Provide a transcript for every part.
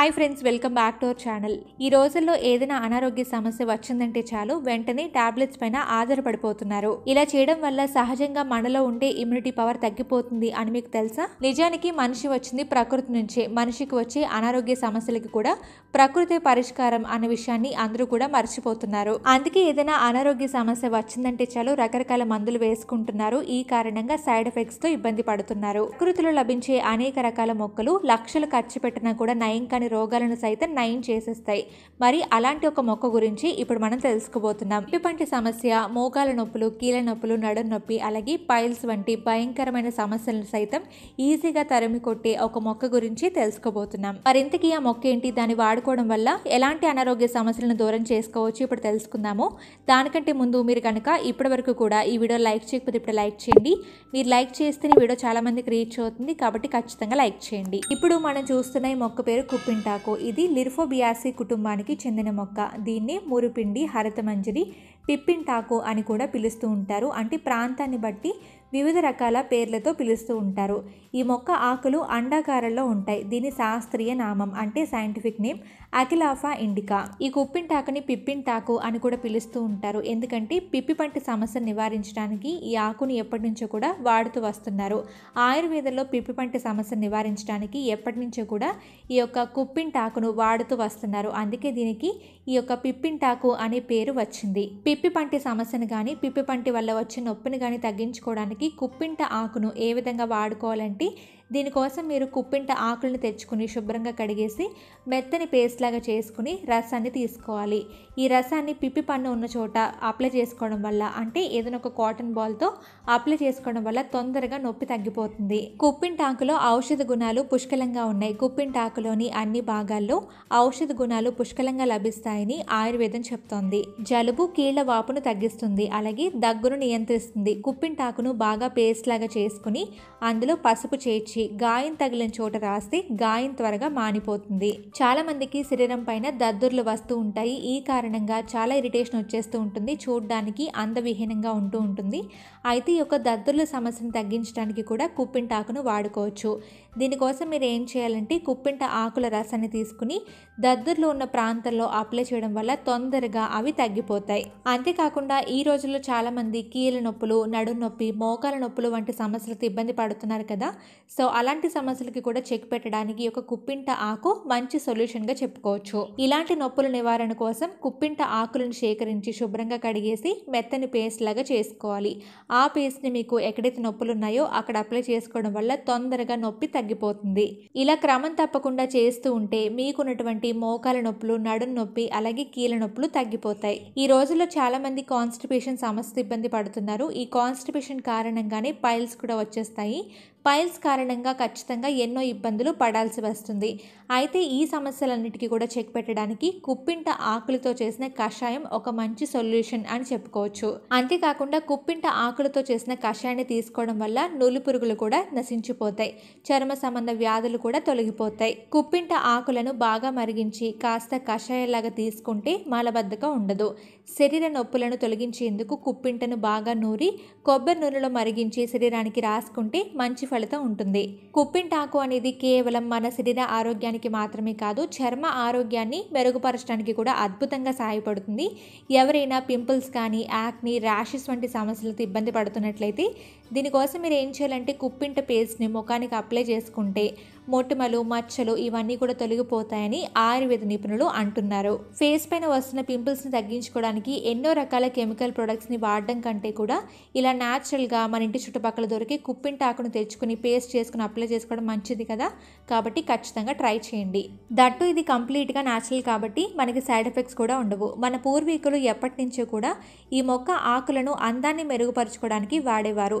hi friends welcome back to our channel ఈ రోజుల్లో ఏదైనా అనారోగ్య సమస్య వచ్చిందంటే చాలు వెంటనే టాబ్లెట్స్ పైన ఆధారపడిపోతున్నారు ఇలా చేయడం వల్ల సహజంగా మనలో ఉండే ఇమ్యూనిటీ పవర్ తగ్గిపోతుంది అని మీకు తెలుసా నిజానికి మనిషి వచ్చింది ప్రకృతి నుంచే మనిషికి వచ్చే అనారోగ్య సమస్యలకి కూడా ప్రకృతి పరిష్కారం అన్న విషయాన్ని అందరూ కూడా మర్చిపోతున్నారు అందుకే ఏదైనా అనారోగ్య సమస్య వచ్చిందంటే చాలు రకరకాల మందులు వేసుకుంటున్నారు ఈ కారణంగా సైడ్ ఎఫెక్ట్స్ తో ఇబ్బంది పడుతున్నారు ప్రకృతిలో లభించే అనేక రకాల మొక్కలు లక్షలు ఖర్చు పెట్టినా కూడా నయం కాని రోగాలను సైతం నయం చేసేస్తాయి మరి అలాంటి ఒక మొక్క గురించి ఇప్పుడు మనం తెలుసుకోబోతున్నాం ఇటువంటి సమస్య మోకాల నొప్పులు కీళ్ళ నొప్పులు నడు నొప్పి అలాగే పైల్స్ వంటి భయంకరమైన సమస్యలను సైతం ఈజీగా తరిమి కొట్టే ఒక మొక్క గురించి తెలుసుకోబోతున్నాం మరింతకీ ఆ మొక్క ఏంటి దాన్ని వాడుకోవడం వల్ల ఎలాంటి అనారోగ్య సమస్యలను దూరం చేసుకోవచ్చు ఇప్పుడు తెలుసుకుందాము దానికంటే ముందు మీరు కనుక ఇప్పటి వరకు కూడా ఈ వీడియో లైక్ చేయకపోతే ఇప్పుడు లైక్ చేయండి మీరు లైక్ చేస్తే ఈ వీడియో చాలా మందికి రీచ్ అవుతుంది కాబట్టి ఖచ్చితంగా లైక్ చేయండి ఇప్పుడు మనం చూస్తున్న ఈ మొక్క పేరు కుప్పిండి కుంటాకు ఇది లిర్ఫోబియాసి కుటుంబానికి చెందిన మొక్క దీన్ని మురుపిండి హరతమంజరి టాకో అని కూడా పిలుస్తూ ఉంటారు అంటే ప్రాంతాన్ని బట్టి వివిధ రకాల పేర్లతో పిలుస్తూ ఉంటారు ఈ మొక్క ఆకులు అండాకారంలో ఉంటాయి దీని శాస్త్రీయ నామం అంటే సైంటిఫిక్ నేమ్ అఖిలాఫా ఇండికా ఈ కుప్పింటాకుని పిప్పింటాకు అని కూడా పిలుస్తూ ఉంటారు ఎందుకంటే పిప్పి పంట సమస్యను నివారించడానికి ఈ ఆకుని ఎప్పటి నుంచో కూడా వాడుతూ వస్తున్నారు ఆయుర్వేదంలో పిప్పి పంట సమస్యను నివారించడానికి ఎప్పటి నుంచో కూడా ఈ యొక్క కుప్పింటాకును వాడుతూ వస్తున్నారు అందుకే దీనికి ఈ యొక్క పిప్పింటాకు అనే పేరు వచ్చింది పిప్పి పంటి సమస్యను కానీ పిప్పి పంటి వల్ల వచ్చే నొప్పిని కానీ తగ్గించుకోవడానికి కుప్పింట ఆకును ఏ విధంగా వాడుకోవాలంటే దీనికోసం మీరు కుప్పింట ఆకులను తెచ్చుకుని శుభ్రంగా కడిగేసి మెత్తని పేస్ట్ లాగా చేసుకుని రసాన్ని తీసుకోవాలి ఈ రసాన్ని పిప్పి పన్ను ఉన్న చోట అప్లై చేసుకోవడం వల్ల అంటే ఏదైనా ఒక కాటన్ బాల్తో అప్లై చేసుకోవడం వల్ల తొందరగా నొప్పి తగ్గిపోతుంది కుప్పింట ఆకులో ఔషధ గుణాలు పుష్కలంగా ఉన్నాయి కుప్పింట ఆకులోని అన్ని భాగాల్లో ఔషధ గుణాలు పుష్కలంగా లభిస్తాయని ఆయుర్వేదం చెప్తోంది జలుబు కీళ్ల వాపును తగ్గిస్తుంది అలాగే దగ్గును నియంత్రిస్తుంది కుప్పింటాకును బాగా పేస్ట్ లాగా చేసుకుని అందులో పసుపు చేర్చి ఉపయోగించి గాయం తగిలిన చోట రాస్తే గాయం త్వరగా మానిపోతుంది చాలామందికి శరీరం పైన దద్దుర్లు వస్తూ ఉంటాయి ఈ కారణంగా చాలా ఇరిటేషన్ వచ్చేస్తూ ఉంటుంది చూడడానికి అందవిహీనంగా ఉంటూ ఉంటుంది అయితే ఈ యొక్క దద్దుర్ల సమస్యను తగ్గించడానికి కూడా కుప్పింట ఆకును వాడుకోవచ్చు దీనికోసం మీరు ఏం చేయాలంటే కుప్పింట ఆకుల రసాన్ని తీసుకుని దద్దుర్లు ఉన్న ప్రాంతంలో అప్లై చేయడం వల్ల తొందరగా అవి తగ్గిపోతాయి అంతేకాకుండా ఈ రోజుల్లో చాలామంది కీళ్ళ నొప్పులు నడుం నొప్పి మోకాల నొప్పులు వంటి సమస్యలతో ఇబ్బంది పడుతున్నారు కదా సో అలాంటి సమస్యలకి కూడా చెక్ పెట్టడానికి ఒక కుప్పింట ఆకు మంచి సొల్యూషన్గా చెప్పుకోవచ్చు ఇలాంటి నొప్పుల నివారణ కోసం కుప్పింట ఆకులను సేకరించి శుభ్రంగా కడిగేసి మెత్తని పేస్ట్ లాగా చేసుకోవాలి ఆ ని మీకు ఎక్కడైతే నొప్పులు ఉన్నాయో అక్కడ అప్లై చేసుకోవడం వల్ల తొందరగా నొప్పి తగ్గిపోతుంది ఇలా క్రమం తప్పకుండా చేస్తూ ఉంటే మీకున్నటువంటి మోకాల నొప్పులు నడుం నొప్పి అలాగే కీళ్ళ నొప్పులు తగ్గిపోతాయి ఈ రోజుల్లో చాలా మంది కాన్స్టిపేషన్ సమస్య ఇబ్బంది పడుతున్నారు ఈ కాన్స్టిపేషన్ కారణంగానే పైల్స్ కూడా వచ్చేస్తాయి పైల్స్ కారణంగా ఖచ్చితంగా ఎన్నో ఇబ్బందులు పడాల్సి వస్తుంది అయితే ఈ సమస్యలన్నిటికీ కూడా చెక్ పెట్టడానికి కుప్పింట ఆకులతో చేసిన కషాయం ఒక మంచి సొల్యూషన్ అని చెప్పుకోవచ్చు అంతేకాకుండా కుప్పింట ఆకులతో చేసిన కషాయాన్ని తీసుకోవడం వల్ల నులు పురుగులు కూడా నశించిపోతాయి చర్మ సంబంధ వ్యాధులు కూడా తొలగిపోతాయి కుప్పింట ఆకులను బాగా మరిగించి కాస్త కషాయంలాగా తీసుకుంటే మలబద్ధకం ఉండదు శరీర నొప్పులను తొలగించేందుకు కుప్పింటను బాగా నూరి కొబ్బరి నూనెలో మరిగించి శరీరానికి రాసుకుంటే మంచి ఫలితం ఉంటుంది కుప్పింటాకు అనేది కేవలం మన శరీర ఆరోగ్యానికి మాత్రమే కాదు చర్మ ఆరోగ్యాన్ని మెరుగుపరచడానికి కూడా అద్భుతంగా సహాయపడుతుంది ఎవరైనా పింపుల్స్ కానీ యాక్ని ర్యాషెస్ వంటి సమస్యలతో ఇబ్బంది పడుతున్నట్లయితే దీనికోసం మీరు ఏం చేయాలంటే కుప్పింట పేస్ట్ని ముఖానికి అప్లై చేసుకుంటే మొటిమలు మచ్చలు ఇవన్నీ కూడా తొలగిపోతాయని ఆయుర్వేద నిపుణులు అంటున్నారు ఫేస్ పైన వస్తున్న పింపుల్స్ని తగ్గించుకోవడానికి ఎన్నో రకాల కెమికల్ ప్రొడక్ట్స్ని వాడడం కంటే కూడా ఇలా న్యాచురల్గా మన ఇంటి చుట్టుపక్కల దొరికే కుప్పింట ఆకును తెచ్చుకుని పేస్ట్ చేసుకుని అప్లై చేసుకోవడం మంచిది కదా కాబట్టి ఖచ్చితంగా ట్రై చేయండి దట్టు ఇది కంప్లీట్గా న్యాచురల్ కాబట్టి మనకి సైడ్ ఎఫెక్ట్స్ కూడా ఉండవు మన పూర్వీకులు ఎప్పటి నుంచో కూడా ఈ మొక్క ఆకులను అందాన్ని మెరుగుపరచుకోవడానికి వాడేవారు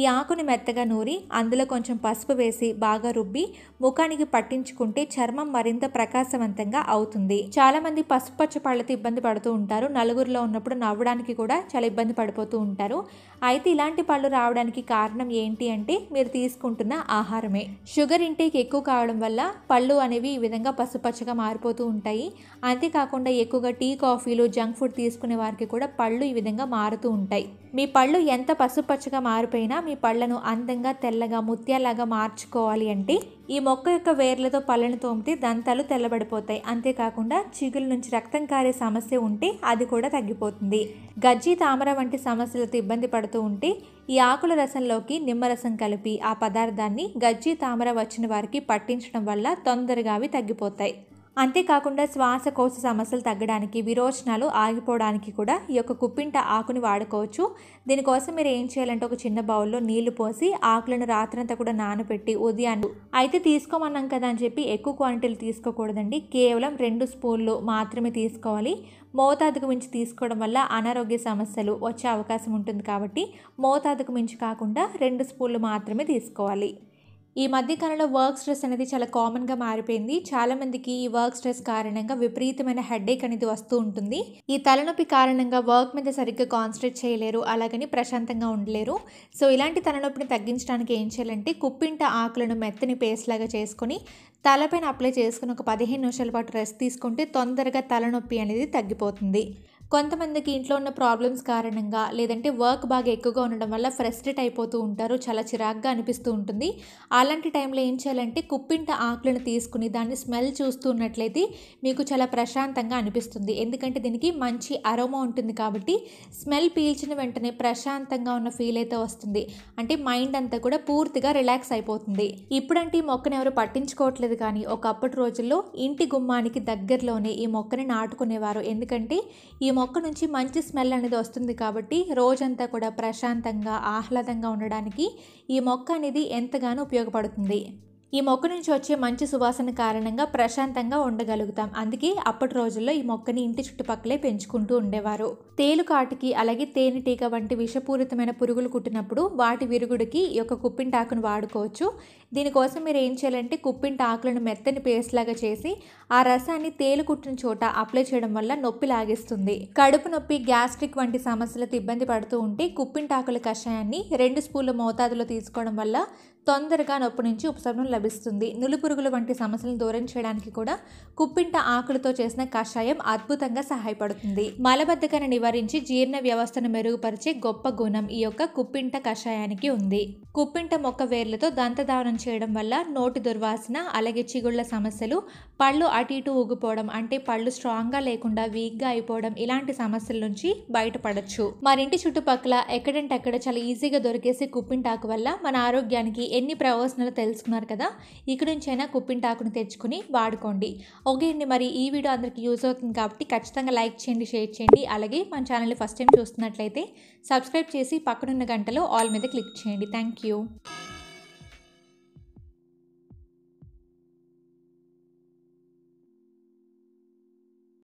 ఈ ఆకుని మెత్తగా నూరి అందులో కొంచెం పసుపు వేసి బాగా రుబ్బి ముఖానికి పట్టించుకుంటే చర్మం మరింత ప్రకాశవంతంగా అవుతుంది చాలామంది పసుపు పచ్చ పళ్ళతో ఇబ్బంది పడుతూ ఉంటారు నలుగురిలో ఉన్నప్పుడు నవ్వడానికి కూడా చాలా ఇబ్బంది పడిపోతూ ఉంటారు అయితే ఇలాంటి పళ్ళు రావడానికి కారణం ఏంటి అంటే మీరు తీసుకుంటున్న ఆహారమే షుగర్ ఇంటేక్ ఎక్కువ కావడం వల్ల పళ్ళు అనేవి ఈ విధంగా పసుపచ్చగా మారిపోతూ ఉంటాయి అంతేకాకుండా ఎక్కువగా టీ కాఫీలు జంక్ ఫుడ్ తీసుకునే వారికి కూడా పళ్ళు ఈ విధంగా మారుతూ ఉంటాయి మీ పళ్ళు ఎంత పసుపచ్చగా మారిపోయినా మీ పళ్ళను అందంగా తెల్లగా ముత్యాలాగా మార్చుకోవాలి అంటే ఈ మొక్క యొక్క వేర్లతో పళ్ళను తోమితే దంతాలు తెల్లబడిపోతాయి అంతేకాకుండా చిగుల నుంచి రక్తం కారే సమస్య ఉంటే అది కూడా తగ్గిపోతుంది గజ్జి తామర వంటి సమస్యలతో ఇబ్బంది పడుతూ ఉంటే ఈ ఆకుల రసంలోకి నిమ్మరసం కలిపి ఆ పదార్థాన్ని గజ్జి తామర వచ్చిన వారికి పట్టించడం వల్ల తొందరగా అవి తగ్గిపోతాయి అంతేకాకుండా శ్వాసకోశ సమస్యలు తగ్గడానికి విరోచనాలు ఆగిపోవడానికి కూడా ఈ యొక్క కుప్పింట ఆకుని వాడుకోవచ్చు దీనికోసం మీరు ఏం చేయాలంటే ఒక చిన్న బౌల్లో నీళ్లు పోసి ఆకులను రాత్రంతా కూడా నానబెట్టి ఉదయాన్ని అయితే తీసుకోమన్నాం కదా అని చెప్పి ఎక్కువ క్వాంటిటీలు తీసుకోకూడదండి కేవలం రెండు స్పూన్లు మాత్రమే తీసుకోవాలి మోతాదుకు మించి తీసుకోవడం వల్ల అనారోగ్య సమస్యలు వచ్చే అవకాశం ఉంటుంది కాబట్టి మోతాదుకు మించి కాకుండా రెండు స్పూన్లు మాత్రమే తీసుకోవాలి ఈ మధ్య కాలంలో వర్క్ స్ట్రెస్ అనేది చాలా కామన్గా మారిపోయింది చాలామందికి ఈ వర్క్ స్ట్రెస్ కారణంగా విపరీతమైన హెడేక్ అనేది వస్తూ ఉంటుంది ఈ తలనొప్పి కారణంగా వర్క్ మీద సరిగ్గా కాన్సన్ట్రేట్ చేయలేరు అలాగని ప్రశాంతంగా ఉండలేరు సో ఇలాంటి తలనొప్పిని తగ్గించడానికి ఏం చేయాలంటే కుప్పింట ఆకులను మెత్తని పేస్ట్ లాగా చేసుకొని తలపైన అప్లై చేసుకుని ఒక పదిహేను నిమిషాల పాటు రెస్ట్ తీసుకుంటే తొందరగా తలనొప్పి అనేది తగ్గిపోతుంది కొంతమందికి ఇంట్లో ఉన్న ప్రాబ్లమ్స్ కారణంగా లేదంటే వర్క్ బాగా ఎక్కువగా ఉండడం వల్ల ఫ్రస్ట్రేట్ అయిపోతూ ఉంటారు చాలా చిరాగ్గా అనిపిస్తూ ఉంటుంది అలాంటి టైంలో ఏం చేయాలంటే కుప్పింట ఆకులను తీసుకుని దాన్ని స్మెల్ చూస్తున్నట్లయితే మీకు చాలా ప్రశాంతంగా అనిపిస్తుంది ఎందుకంటే దీనికి మంచి అరోమా ఉంటుంది కాబట్టి స్మెల్ పీల్చిన వెంటనే ప్రశాంతంగా ఉన్న ఫీల్ అయితే వస్తుంది అంటే మైండ్ అంతా కూడా పూర్తిగా రిలాక్స్ అయిపోతుంది ఇప్పుడంటే ఈ మొక్కను ఎవరు పట్టించుకోవట్లేదు కానీ ఒకప్పటి రోజుల్లో ఇంటి గుమ్మానికి దగ్గరలోనే ఈ మొక్కని నాటుకునేవారు ఎందుకంటే ఈ మొక్క నుంచి మంచి స్మెల్ అనేది వస్తుంది కాబట్టి రోజంతా కూడా ప్రశాంతంగా ఆహ్లాదంగా ఉండడానికి ఈ మొక్క అనేది ఎంతగానో ఉపయోగపడుతుంది ఈ మొక్క నుంచి వచ్చే మంచి సువాసన కారణంగా ప్రశాంతంగా ఉండగలుగుతాం అందుకే అప్పటి రోజుల్లో ఈ మొక్కని ఇంటి చుట్టుపక్కలే పెంచుకుంటూ ఉండేవారు తేలుకాటికి అలాగే తేనెటీగ వంటి విషపూరితమైన పురుగులు కుట్టినప్పుడు వాటి విరుగుడికి ఈ యొక్క కుప్పింటాకును వాడుకోవచ్చు దీనికోసం మీరు ఏం చేయాలంటే కుప్పింటి ఆకులను మెత్తని పేస్ట్ లాగా చేసి ఆ రసాన్ని తేలు కుట్టిన చోట అప్లై చేయడం వల్ల నొప్పి లాగిస్తుంది కడుపు నొప్పి గ్యాస్ట్రిక్ వంటి సమస్యలతో ఇబ్బంది పడుతూ ఉంటే కుప్పింటి ఆకుల కషాయాన్ని రెండు స్పూన్ల మోతాదులో తీసుకోవడం వల్ల తొందరగా నొప్పి నుంచి ఉపశమనం లభిస్తుంది నులుపురుగులు వంటి సమస్యలను దూరం చేయడానికి కూడా కుప్పింట ఆకులతో చేసిన కషాయం అద్భుతంగా సహాయపడుతుంది మలబద్ధకాన్ని నివారించి జీర్ణ వ్యవస్థను మెరుగుపరిచే గొప్ప గుణం ఈ యొక్క కుప్పింట కషాయానికి ఉంది కుప్పింట మొక్క వేర్లతో దంతధావనం చేయడం వల్ల నోటి దుర్వాసన అలాగే చిగుళ్ల సమస్యలు పళ్ళు అటు ఇటు ఊగిపోవడం అంటే పళ్ళు స్ట్రాంగ్గా లేకుండా వీక్గా అయిపోవడం ఇలాంటి సమస్యల నుంచి బయటపడచ్చు మరింటి చుట్టుపక్కల ఎక్కడంటే అక్కడ చాలా ఈజీగా దొరికేసే కుప్పింటాకు వల్ల మన ఆరోగ్యానికి ఎన్ని ప్రయోజనాలు తెలుసుకున్నారు కదా ఇక్కడి నుంచైనా కుప్పింటాకును తెచ్చుకుని వాడుకోండి ఓకే అండి మరి ఈ వీడియో అందరికి యూజ్ అవుతుంది కాబట్టి ఖచ్చితంగా లైక్ చేయండి షేర్ చేయండి అలాగే మన ఛానల్ ఫస్ట్ టైం చూస్తున్నట్లయితే సబ్స్క్రైబ్ చేసి పక్కనున్న గంటలో ఆల్ మీద క్లిక్ చేయండి థ్యాంక్ యూ 好。